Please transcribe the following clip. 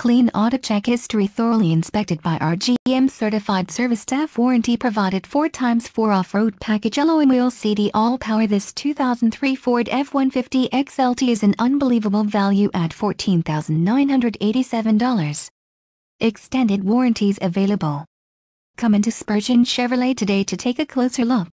Clean Auto Check History thoroughly inspected by RGM certified service staff warranty provided 4 times 4 off-road package alloy wheel CD all power this 2003 Ford F-150 XLT is an unbelievable value at $14,987. Extended warranties available. Come into Spurgeon Chevrolet today to take a closer look.